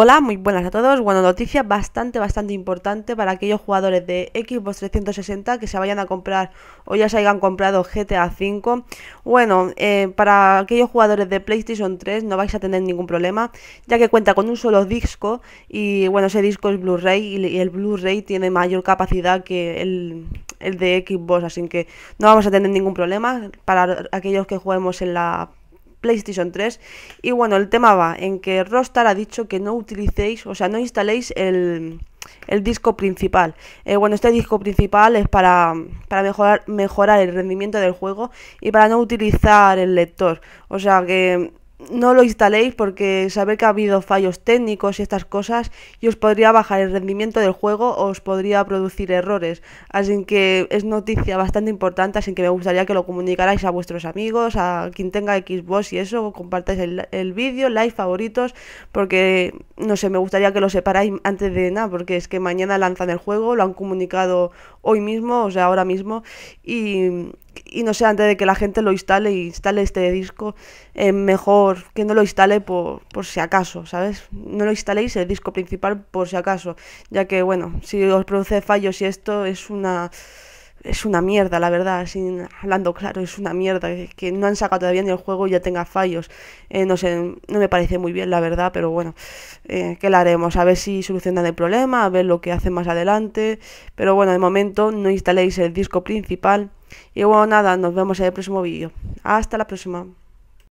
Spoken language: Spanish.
Hola, muy buenas a todos. Bueno, noticia bastante, bastante importante para aquellos jugadores de Xbox 360 que se vayan a comprar o ya se hayan comprado GTA V. Bueno, eh, para aquellos jugadores de PlayStation 3 no vais a tener ningún problema, ya que cuenta con un solo disco y bueno, ese disco es Blu-ray y el Blu-ray tiene mayor capacidad que el, el de Xbox, así que no vamos a tener ningún problema para aquellos que juguemos en la PlayStation 3. Y bueno, el tema va en que Rostar ha dicho que no utilicéis, o sea, no instaléis el, el disco principal. Eh, bueno, este disco principal es para, para mejorar, mejorar el rendimiento del juego y para no utilizar el lector. O sea que no lo instaléis porque saber que ha habido fallos técnicos y estas cosas y os podría bajar el rendimiento del juego o os podría producir errores. Así que es noticia bastante importante, así que me gustaría que lo comunicarais a vuestros amigos, a quien tenga Xbox y eso, compartáis el, el vídeo, like, favoritos, porque no sé, me gustaría que lo separáis antes de nada, porque es que mañana lanzan el juego, lo han comunicado hoy mismo, o sea, ahora mismo, y y no sé, antes de que la gente lo instale y instale este disco, eh, mejor que no lo instale por, por, si acaso, ¿sabes? No lo instaléis el disco principal por si acaso, ya que, bueno, si os produce fallos y esto es una es una mierda, la verdad, sin, hablando claro, es una mierda, que, no han sacado todavía ni el juego y ya tenga fallos. Eh, no sé, no me parece muy bien, la verdad, pero bueno, Que eh, ¿qué la haremos? A ver si solucionan el problema, a ver lo que hacen más adelante. Pero bueno, de momento no instaléis el disco principal. Y bueno, nada, nos vemos en el próximo vídeo. Hasta la próxima.